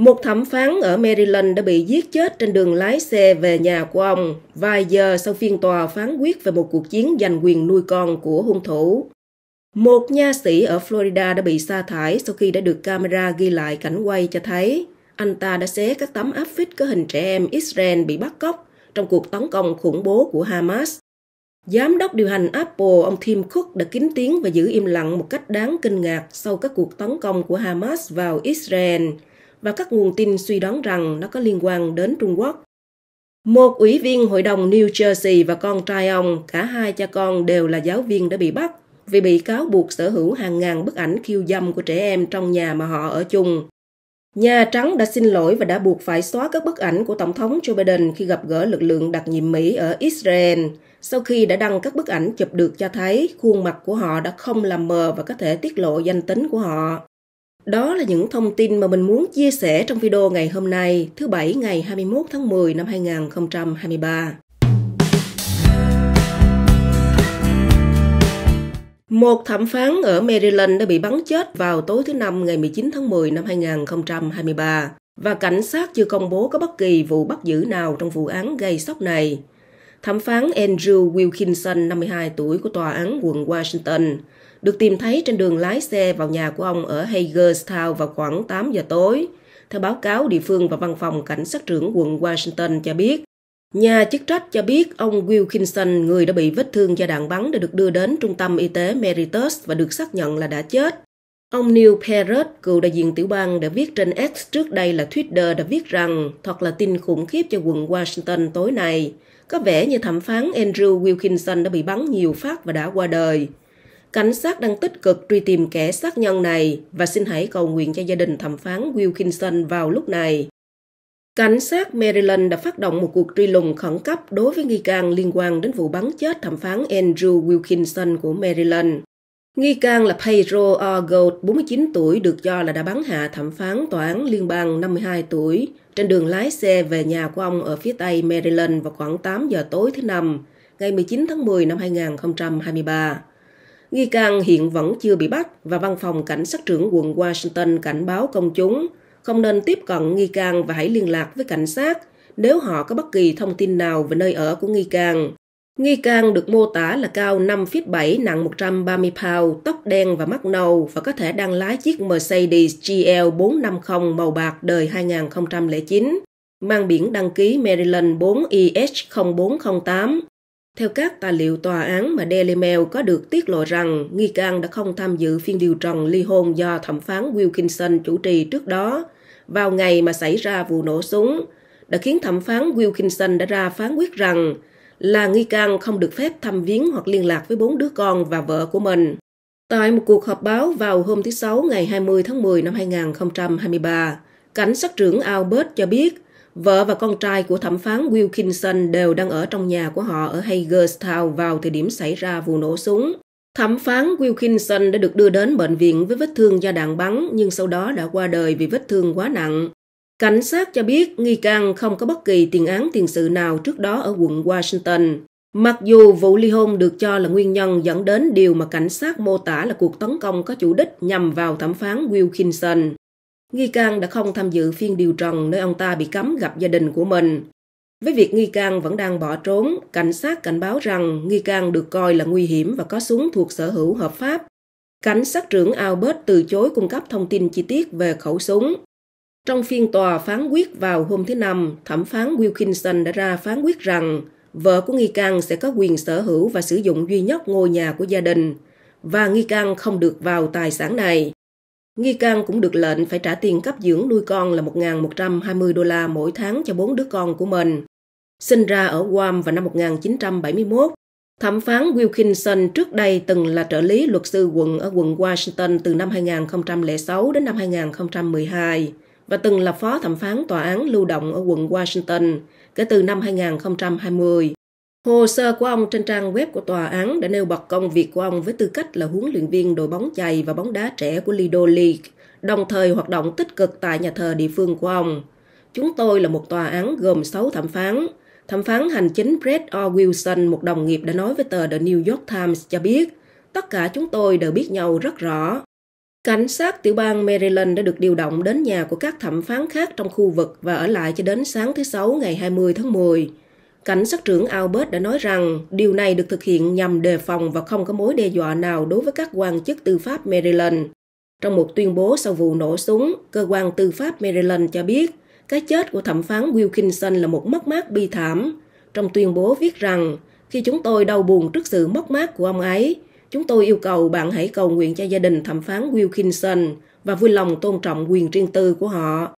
Một thẩm phán ở Maryland đã bị giết chết trên đường lái xe về nhà của ông vài giờ sau phiên tòa phán quyết về một cuộc chiến giành quyền nuôi con của hung thủ. Một nha sĩ ở Florida đã bị sa thải sau khi đã được camera ghi lại cảnh quay cho thấy anh ta đã xé các tấm áp phích có hình trẻ em Israel bị bắt cóc trong cuộc tấn công khủng bố của Hamas. Giám đốc điều hành Apple, ông Tim Cook đã kín tiếng và giữ im lặng một cách đáng kinh ngạc sau các cuộc tấn công của Hamas vào Israel – và các nguồn tin suy đoán rằng nó có liên quan đến Trung Quốc. Một ủy viên hội đồng New Jersey và con trai ông, cả hai cha con đều là giáo viên đã bị bắt vì bị cáo buộc sở hữu hàng ngàn bức ảnh khiêu dâm của trẻ em trong nhà mà họ ở chung. Nhà Trắng đã xin lỗi và đã buộc phải xóa các bức ảnh của Tổng thống Joe Biden khi gặp gỡ lực lượng đặc nhiệm Mỹ ở Israel, sau khi đã đăng các bức ảnh chụp được cho thấy khuôn mặt của họ đã không làm mờ và có thể tiết lộ danh tính của họ. Đó là những thông tin mà mình muốn chia sẻ trong video ngày hôm nay, thứ Bảy ngày 21 tháng 10 năm 2023. Một thẩm phán ở Maryland đã bị bắn chết vào tối thứ Năm ngày 19 tháng 10 năm 2023 và cảnh sát chưa công bố có bất kỳ vụ bắt giữ nào trong vụ án gây sốc này. Thẩm phán Andrew Wilkinson, 52 tuổi của tòa án quận Washington, được tìm thấy trên đường lái xe vào nhà của ông ở Hagerstown vào khoảng 8 giờ tối. Theo báo cáo địa phương và văn phòng cảnh sát trưởng quận Washington cho biết, nhà chức trách cho biết ông Wilkinson, người đã bị vết thương do đạn bắn, đã được đưa đến trung tâm y tế Meritus và được xác nhận là đã chết. Ông Neil Perret, cựu đại diện tiểu bang, đã viết trên X trước đây là Twitter đã viết rằng thật là tin khủng khiếp cho quận Washington tối nay. Có vẻ như thẩm phán Andrew Wilkinson đã bị bắn nhiều phát và đã qua đời. Cảnh sát đang tích cực truy tìm kẻ sát nhân này và xin hãy cầu nguyện cho gia đình thẩm phán Wilkinson vào lúc này. Cảnh sát Maryland đã phát động một cuộc truy lùng khẩn cấp đối với nghi can liên quan đến vụ bắn chết thẩm phán Andrew Wilkinson của Maryland. Nghi can là Pedro Argold, 49 tuổi, được cho là đã bắn hạ thẩm phán tòa án liên bang 52 tuổi trên đường lái xe về nhà của ông ở phía tây Maryland vào khoảng 8 giờ tối thứ Năm, ngày 19 tháng 10 năm 2023. Nghi can hiện vẫn chưa bị bắt và văn phòng cảnh sát trưởng quận Washington cảnh báo công chúng không nên tiếp cận nghi can và hãy liên lạc với cảnh sát nếu họ có bất kỳ thông tin nào về nơi ở của nghi can. Nghi can được mô tả là cao 5 feet 7, nặng 130 pound, tóc đen và mắt nâu và có thể đang lái chiếc Mercedes GL 450 màu bạc đời 2009, mang biển đăng ký Maryland 4EH0408 theo các tài liệu tòa án mà Daily Mail có được tiết lộ rằng nghi can đã không tham dự phiên điều trần ly hôn do thẩm phán Wilkinson chủ trì trước đó, vào ngày mà xảy ra vụ nổ súng, đã khiến thẩm phán Wilkinson đã ra phán quyết rằng là nghi can không được phép thăm viếng hoặc liên lạc với bốn đứa con và vợ của mình. Tại một cuộc họp báo vào hôm thứ Sáu ngày 20 tháng 10 năm 2023, Cảnh sát trưởng Albert cho biết Vợ và con trai của thẩm phán Wilkinson đều đang ở trong nhà của họ ở Hagerstown vào thời điểm xảy ra vụ nổ súng. Thẩm phán Wilkinson đã được đưa đến bệnh viện với vết thương do đạn bắn nhưng sau đó đã qua đời vì vết thương quá nặng. Cảnh sát cho biết nghi can không có bất kỳ tiền án tiền sự nào trước đó ở quận Washington. Mặc dù vụ ly hôn được cho là nguyên nhân dẫn đến điều mà cảnh sát mô tả là cuộc tấn công có chủ đích nhằm vào thẩm phán Wilkinson, nghi can đã không tham dự phiên điều trần nơi ông ta bị cấm gặp gia đình của mình. Với việc nghi can vẫn đang bỏ trốn, cảnh sát cảnh báo rằng nghi can được coi là nguy hiểm và có súng thuộc sở hữu hợp pháp. Cảnh sát trưởng Albert từ chối cung cấp thông tin chi tiết về khẩu súng. Trong phiên tòa phán quyết vào hôm thứ Năm, thẩm phán Wilkinson đã ra phán quyết rằng vợ của nghi can sẽ có quyền sở hữu và sử dụng duy nhất ngôi nhà của gia đình và nghi can không được vào tài sản này. Nghi can cũng được lệnh phải trả tiền cấp dưỡng nuôi con là 1.120 đô la mỗi tháng cho bốn đứa con của mình. Sinh ra ở Guam vào năm 1971, thẩm phán Wilkinson trước đây từng là trợ lý luật sư quận ở quận Washington từ năm 2006 đến năm 2012 và từng là phó thẩm phán tòa án lưu động ở quận Washington kể từ năm 2020 Hồ sơ của ông trên trang web của tòa án đã nêu bật công việc của ông với tư cách là huấn luyện viên đội bóng chày và bóng đá trẻ của Lido League, đồng thời hoạt động tích cực tại nhà thờ địa phương của ông. Chúng tôi là một tòa án gồm 6 thẩm phán. Thẩm phán hành chính Brett O. Wilson, một đồng nghiệp đã nói với tờ The New York Times cho biết, tất cả chúng tôi đều biết nhau rất rõ. Cảnh sát tiểu bang Maryland đã được điều động đến nhà của các thẩm phán khác trong khu vực và ở lại cho đến sáng thứ Sáu ngày 20 tháng 10 cảnh sát trưởng Albert đã nói rằng điều này được thực hiện nhằm đề phòng và không có mối đe dọa nào đối với các quan chức tư pháp Maryland. Trong một tuyên bố sau vụ nổ súng, cơ quan tư pháp Maryland cho biết cái chết của thẩm phán Wilkinson là một mất mát bi thảm. Trong tuyên bố viết rằng, khi chúng tôi đau buồn trước sự mất mát của ông ấy, chúng tôi yêu cầu bạn hãy cầu nguyện cho gia đình thẩm phán Wilkinson và vui lòng tôn trọng quyền riêng tư của họ.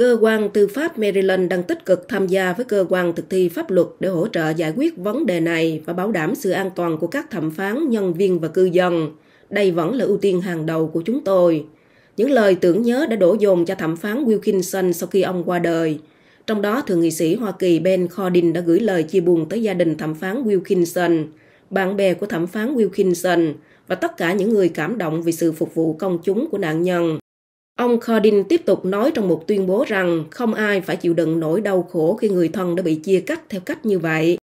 Cơ quan tư pháp Maryland đang tích cực tham gia với cơ quan thực thi pháp luật để hỗ trợ giải quyết vấn đề này và bảo đảm sự an toàn của các thẩm phán, nhân viên và cư dân. Đây vẫn là ưu tiên hàng đầu của chúng tôi. Những lời tưởng nhớ đã đổ dồn cho thẩm phán Wilkinson sau khi ông qua đời. Trong đó, Thượng nghị sĩ Hoa Kỳ Ben Cordin đã gửi lời chia buồn tới gia đình thẩm phán Wilkinson, bạn bè của thẩm phán Wilkinson và tất cả những người cảm động vì sự phục vụ công chúng của nạn nhân. Ông Cordin tiếp tục nói trong một tuyên bố rằng không ai phải chịu đựng nỗi đau khổ khi người thân đã bị chia cắt theo cách như vậy.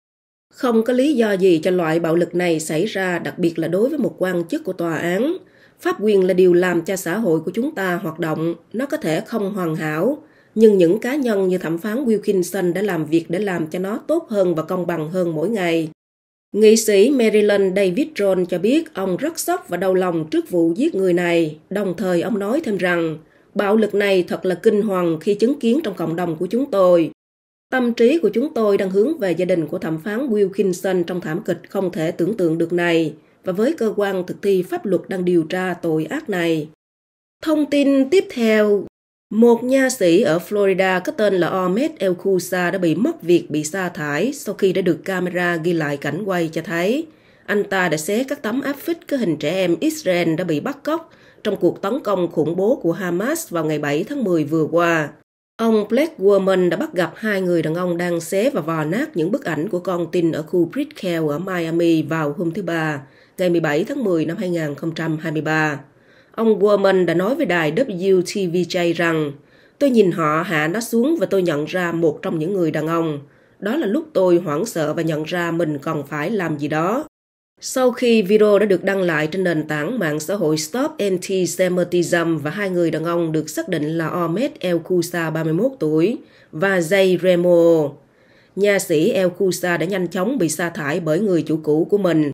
Không có lý do gì cho loại bạo lực này xảy ra, đặc biệt là đối với một quan chức của tòa án. Pháp quyền là điều làm cho xã hội của chúng ta hoạt động, nó có thể không hoàn hảo, nhưng những cá nhân như thẩm phán Wilkinson đã làm việc để làm cho nó tốt hơn và công bằng hơn mỗi ngày. Nghị sĩ Maryland David John cho biết ông rất sốc và đau lòng trước vụ giết người này. Đồng thời ông nói thêm rằng, bạo lực này thật là kinh hoàng khi chứng kiến trong cộng đồng của chúng tôi. Tâm trí của chúng tôi đang hướng về gia đình của thẩm phán Wilkinson trong thảm kịch không thể tưởng tượng được này và với cơ quan thực thi pháp luật đang điều tra tội ác này. Thông tin tiếp theo, một nha sĩ ở Florida có tên là Ahmed El Kusa đã bị mất việc bị sa thải sau khi đã được camera ghi lại cảnh quay cho thấy. Anh ta đã xé các tấm áp phích có hình trẻ em Israel đã bị bắt cóc trong cuộc tấn công khủng bố của Hamas vào ngày 7 tháng 10 vừa qua. Ông Black Woman đã bắt gặp hai người đàn ông đang xé và vò nát những bức ảnh của con tin ở khu Brickell ở Miami vào hôm thứ Ba, ngày 17 tháng 10 năm 2023. Ông Worman đã nói với đài WTVJ rằng Tôi nhìn họ hạ nó xuống và tôi nhận ra một trong những người đàn ông. Đó là lúc tôi hoảng sợ và nhận ra mình còn phải làm gì đó. Sau khi video đã được đăng lại trên nền tảng mạng xã hội Stop Anti-Semitism và hai người đàn ông được xác định là Ahmed El Kusa 31 tuổi và Jay Remo. nhà sĩ El Kusa đã nhanh chóng bị sa thải bởi người chủ cũ của mình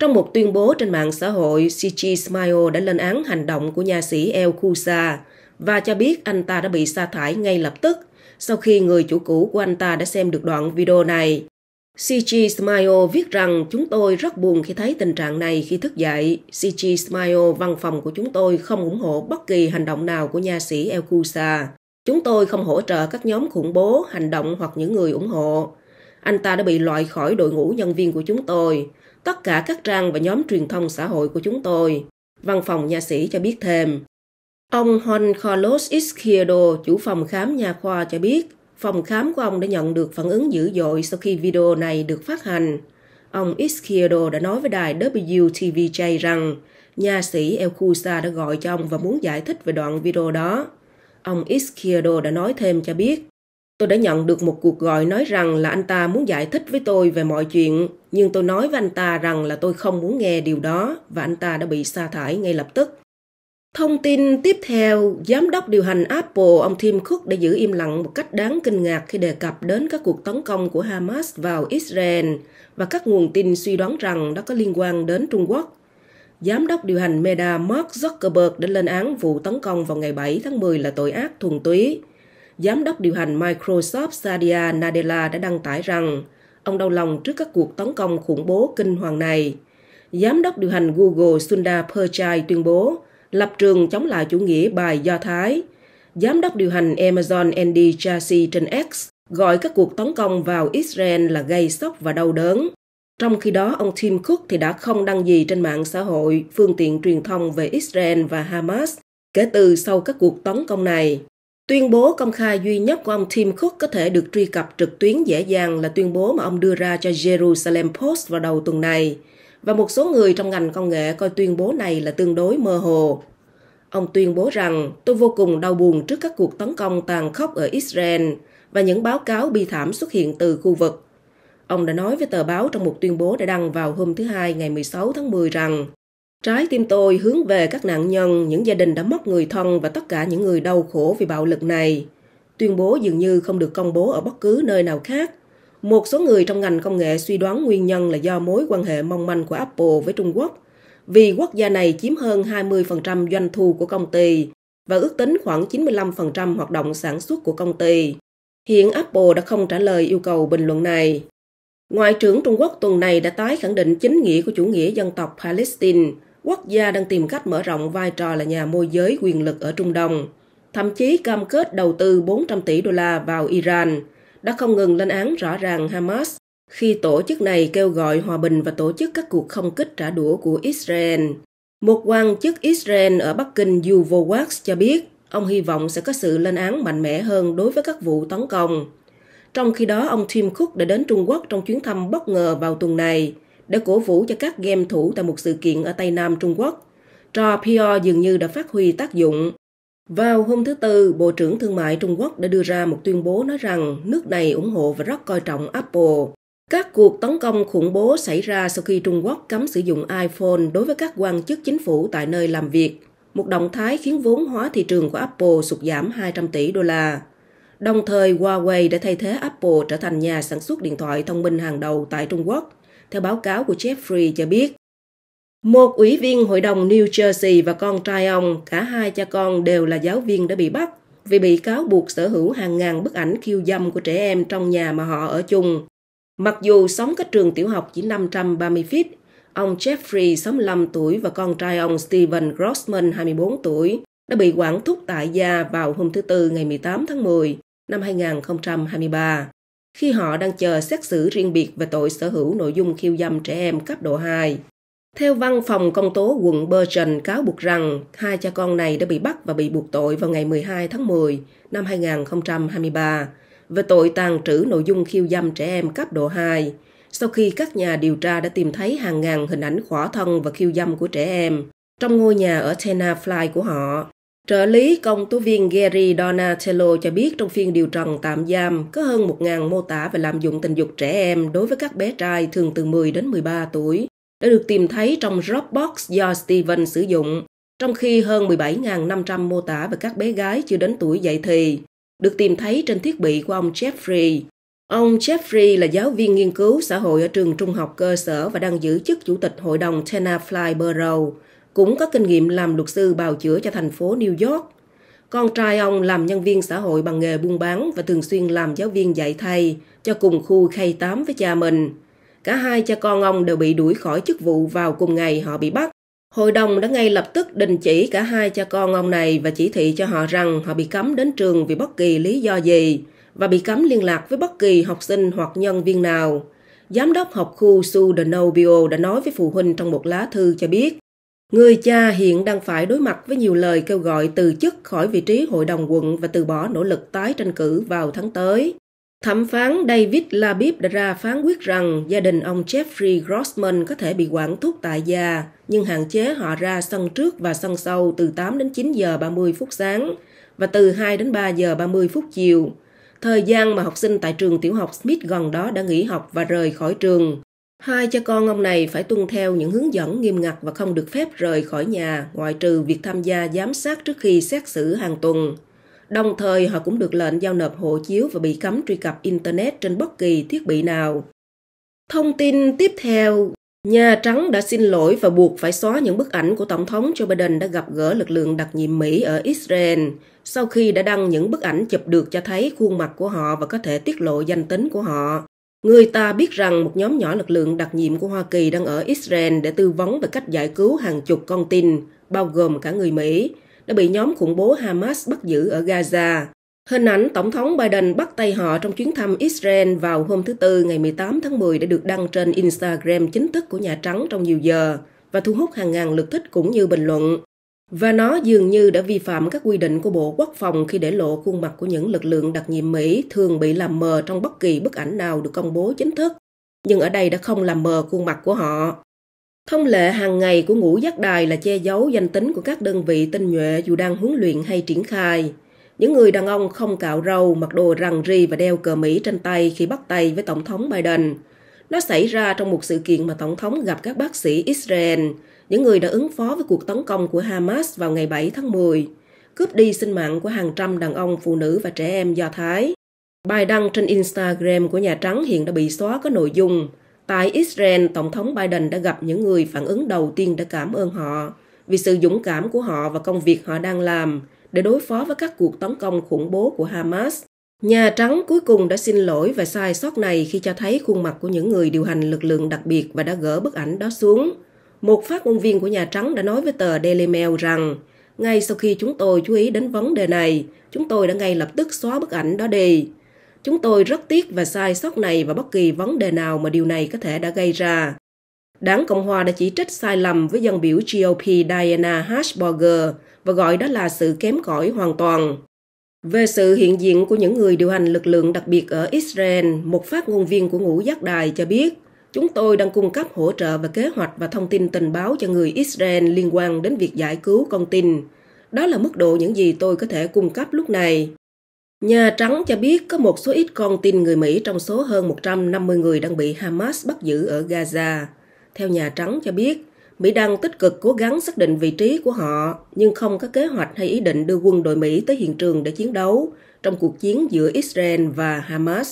trong một tuyên bố trên mạng xã hội, CG Smile đã lên án hành động của nhà sĩ El Kusa và cho biết anh ta đã bị sa thải ngay lập tức sau khi người chủ cũ của anh ta đã xem được đoạn video này. CG Smile viết rằng chúng tôi rất buồn khi thấy tình trạng này khi thức dậy. CG Smile văn phòng của chúng tôi không ủng hộ bất kỳ hành động nào của nhà sĩ El Kusa. Chúng tôi không hỗ trợ các nhóm khủng bố, hành động hoặc những người ủng hộ. Anh ta đã bị loại khỏi đội ngũ nhân viên của chúng tôi tất cả các trang và nhóm truyền thông xã hội của chúng tôi. Văn phòng nha sĩ cho biết thêm. Ông Juan Carlos Izquierdo, chủ phòng khám nha khoa cho biết, phòng khám của ông đã nhận được phản ứng dữ dội sau khi video này được phát hành. Ông Izquierdo đã nói với đài WTVJ rằng nha sĩ El Kusa đã gọi cho ông và muốn giải thích về đoạn video đó. Ông Izquierdo đã nói thêm cho biết Tôi đã nhận được một cuộc gọi nói rằng là anh ta muốn giải thích với tôi về mọi chuyện, nhưng tôi nói với anh ta rằng là tôi không muốn nghe điều đó và anh ta đã bị sa thải ngay lập tức. Thông tin tiếp theo, giám đốc điều hành Apple ông Tim Cook đã giữ im lặng một cách đáng kinh ngạc khi đề cập đến các cuộc tấn công của Hamas vào Israel và các nguồn tin suy đoán rằng đó có liên quan đến Trung Quốc. Giám đốc điều hành Meta Mark Zuckerberg đã lên án vụ tấn công vào ngày 7 tháng 10 là tội ác thuần túy giám đốc điều hành Microsoft Sadia Nadella đã đăng tải rằng ông đau lòng trước các cuộc tấn công khủng bố kinh hoàng này. Giám đốc điều hành Google Sundar Pichai tuyên bố lập trường chống lại chủ nghĩa bài Do Thái. Giám đốc điều hành Amazon Andy Jassy trên X gọi các cuộc tấn công vào Israel là gây sốc và đau đớn. Trong khi đó, ông Tim Cook thì đã không đăng gì trên mạng xã hội, phương tiện truyền thông về Israel và Hamas kể từ sau các cuộc tấn công này. Tuyên bố công khai duy nhất của ông Tim Cook có thể được truy cập trực tuyến dễ dàng là tuyên bố mà ông đưa ra cho Jerusalem Post vào đầu tuần này. Và một số người trong ngành công nghệ coi tuyên bố này là tương đối mơ hồ. Ông tuyên bố rằng, tôi vô cùng đau buồn trước các cuộc tấn công tàn khốc ở Israel và những báo cáo bi thảm xuất hiện từ khu vực. Ông đã nói với tờ báo trong một tuyên bố đã đăng vào hôm thứ Hai ngày 16 tháng 10 rằng Trái tim tôi hướng về các nạn nhân, những gia đình đã mất người thân và tất cả những người đau khổ vì bạo lực này. Tuyên bố dường như không được công bố ở bất cứ nơi nào khác. Một số người trong ngành công nghệ suy đoán nguyên nhân là do mối quan hệ mong manh của Apple với Trung Quốc, vì quốc gia này chiếm hơn 20% doanh thu của công ty và ước tính khoảng 95% hoạt động sản xuất của công ty. Hiện Apple đã không trả lời yêu cầu bình luận này. Ngoại trưởng Trung Quốc tuần này đã tái khẳng định chính nghĩa của chủ nghĩa dân tộc Palestine – quốc gia đang tìm cách mở rộng vai trò là nhà môi giới quyền lực ở Trung Đông, thậm chí cam kết đầu tư 400 tỷ đô la vào Iran, đã không ngừng lên án rõ ràng Hamas khi tổ chức này kêu gọi hòa bình và tổ chức các cuộc không kích trả đũa của Israel. Một quan chức Israel ở Bắc Kinh Yuvo Wax cho biết ông hy vọng sẽ có sự lên án mạnh mẽ hơn đối với các vụ tấn công. Trong khi đó, ông Tim Cook đã đến Trung Quốc trong chuyến thăm bất ngờ vào tuần này – để cổ vũ cho các game thủ tại một sự kiện ở Tây Nam Trung Quốc. Trò PR dường như đã phát huy tác dụng. Vào hôm thứ Tư, Bộ trưởng Thương mại Trung Quốc đã đưa ra một tuyên bố nói rằng nước này ủng hộ và rất coi trọng Apple. Các cuộc tấn công khủng bố xảy ra sau khi Trung Quốc cấm sử dụng iPhone đối với các quan chức chính phủ tại nơi làm việc, một động thái khiến vốn hóa thị trường của Apple sụt giảm 200 tỷ đô la. Đồng thời, Huawei đã thay thế Apple trở thành nhà sản xuất điện thoại thông minh hàng đầu tại Trung Quốc theo báo cáo của Jeffrey cho biết. Một ủy viên hội đồng New Jersey và con trai ông, cả hai cha con đều là giáo viên đã bị bắt vì bị cáo buộc sở hữu hàng ngàn bức ảnh khiêu dâm của trẻ em trong nhà mà họ ở chung. Mặc dù sống cách trường tiểu học chỉ 530 feet, ông Jeffrey 65 tuổi và con trai ông Steven Grossman 24 tuổi đã bị quản thúc tại gia vào hôm thứ Tư ngày 18 tháng 10 năm 2023 khi họ đang chờ xét xử riêng biệt về tội sở hữu nội dung khiêu dâm trẻ em cấp độ 2. Theo văn phòng công tố quận Bergen cáo buộc rằng hai cha con này đã bị bắt và bị buộc tội vào ngày 12 tháng 10 năm 2023 về tội tàn trữ nội dung khiêu dâm trẻ em cấp độ 2 sau khi các nhà điều tra đã tìm thấy hàng ngàn hình ảnh khỏa thân và khiêu dâm của trẻ em trong ngôi nhà ở Tena Fly của họ. Trợ lý công tố viên Gary Donatello cho biết trong phiên điều trần tạm giam có hơn 1.000 mô tả về lạm dụng tình dục trẻ em đối với các bé trai thường từ 10 đến 13 tuổi đã được tìm thấy trong Dropbox do Steven sử dụng, trong khi hơn 17.500 mô tả về các bé gái chưa đến tuổi dậy thì được tìm thấy trên thiết bị của ông Jeffrey. Ông Jeffrey là giáo viên nghiên cứu xã hội ở trường trung học cơ sở và đang giữ chức chủ tịch hội đồng Tena Fly Borough, cũng có kinh nghiệm làm luật sư bào chữa cho thành phố New York. Con trai ông làm nhân viên xã hội bằng nghề buôn bán và thường xuyên làm giáo viên dạy thầy cho cùng khu K8 với cha mình. Cả hai cha con ông đều bị đuổi khỏi chức vụ vào cùng ngày họ bị bắt. Hội đồng đã ngay lập tức đình chỉ cả hai cha con ông này và chỉ thị cho họ rằng họ bị cấm đến trường vì bất kỳ lý do gì và bị cấm liên lạc với bất kỳ học sinh hoặc nhân viên nào. Giám đốc học khu Su Denovio đã nói với phụ huynh trong một lá thư cho biết Người cha hiện đang phải đối mặt với nhiều lời kêu gọi từ chức khỏi vị trí hội đồng quận và từ bỏ nỗ lực tái tranh cử vào tháng tới. Thẩm phán David Labib đã ra phán quyết rằng gia đình ông Jeffrey Grossman có thể bị quản thúc tại gia, nhưng hạn chế họ ra sân trước và sân sau từ 8 đến 9 giờ 30 phút sáng và từ 2 đến 3 giờ 30 phút chiều. Thời gian mà học sinh tại trường tiểu học Smith gần đó đã nghỉ học và rời khỏi trường. Hai cha con ông này phải tuân theo những hướng dẫn nghiêm ngặt và không được phép rời khỏi nhà, ngoại trừ việc tham gia giám sát trước khi xét xử hàng tuần. Đồng thời, họ cũng được lệnh giao nộp hộ chiếu và bị cấm truy cập Internet trên bất kỳ thiết bị nào. Thông tin tiếp theo, Nhà Trắng đã xin lỗi và buộc phải xóa những bức ảnh của Tổng thống Joe Biden đã gặp gỡ lực lượng đặc nhiệm Mỹ ở Israel sau khi đã đăng những bức ảnh chụp được cho thấy khuôn mặt của họ và có thể tiết lộ danh tính của họ. Người ta biết rằng một nhóm nhỏ lực lượng đặc nhiệm của Hoa Kỳ đang ở Israel để tư vấn về cách giải cứu hàng chục con tin, bao gồm cả người Mỹ, đã bị nhóm khủng bố Hamas bắt giữ ở Gaza. Hình ảnh Tổng thống Biden bắt tay họ trong chuyến thăm Israel vào hôm thứ Tư ngày 18 tháng 10 đã được đăng trên Instagram chính thức của Nhà Trắng trong nhiều giờ và thu hút hàng ngàn lượt thích cũng như bình luận và nó dường như đã vi phạm các quy định của Bộ Quốc phòng khi để lộ khuôn mặt của những lực lượng đặc nhiệm Mỹ thường bị làm mờ trong bất kỳ bức ảnh nào được công bố chính thức, nhưng ở đây đã không làm mờ khuôn mặt của họ. Thông lệ hàng ngày của ngũ giác đài là che giấu danh tính của các đơn vị tinh nhuệ dù đang huấn luyện hay triển khai. Những người đàn ông không cạo râu, mặc đồ rằn ri và đeo cờ Mỹ trên tay khi bắt tay với Tổng thống Biden – nó xảy ra trong một sự kiện mà Tổng thống gặp các bác sĩ Israel, những người đã ứng phó với cuộc tấn công của Hamas vào ngày 7 tháng 10, cướp đi sinh mạng của hàng trăm đàn ông, phụ nữ và trẻ em Do Thái. Bài đăng trên Instagram của Nhà Trắng hiện đã bị xóa có nội dung Tại Israel, Tổng thống Biden đã gặp những người phản ứng đầu tiên đã cảm ơn họ vì sự dũng cảm của họ và công việc họ đang làm để đối phó với các cuộc tấn công khủng bố của Hamas. Nhà Trắng cuối cùng đã xin lỗi về sai sót này khi cho thấy khuôn mặt của những người điều hành lực lượng đặc biệt và đã gỡ bức ảnh đó xuống. Một phát ngôn viên của Nhà Trắng đã nói với tờ Daily Mail rằng, ngay sau khi chúng tôi chú ý đến vấn đề này, chúng tôi đã ngay lập tức xóa bức ảnh đó đi. Chúng tôi rất tiếc về sai sót này và bất kỳ vấn đề nào mà điều này có thể đã gây ra. Đảng Cộng Hòa đã chỉ trích sai lầm với dân biểu GOP Diana Hashberger và gọi đó là sự kém cỏi hoàn toàn. Về sự hiện diện của những người điều hành lực lượng đặc biệt ở Israel, một phát ngôn viên của ngũ giác đài cho biết, chúng tôi đang cung cấp hỗ trợ và kế hoạch và thông tin tình báo cho người Israel liên quan đến việc giải cứu con tin. Đó là mức độ những gì tôi có thể cung cấp lúc này. Nhà Trắng cho biết có một số ít con tin người Mỹ trong số hơn 150 người đang bị Hamas bắt giữ ở Gaza. Theo Nhà Trắng cho biết, Mỹ đang tích cực cố gắng xác định vị trí của họ, nhưng không có kế hoạch hay ý định đưa quân đội Mỹ tới hiện trường để chiến đấu trong cuộc chiến giữa Israel và Hamas.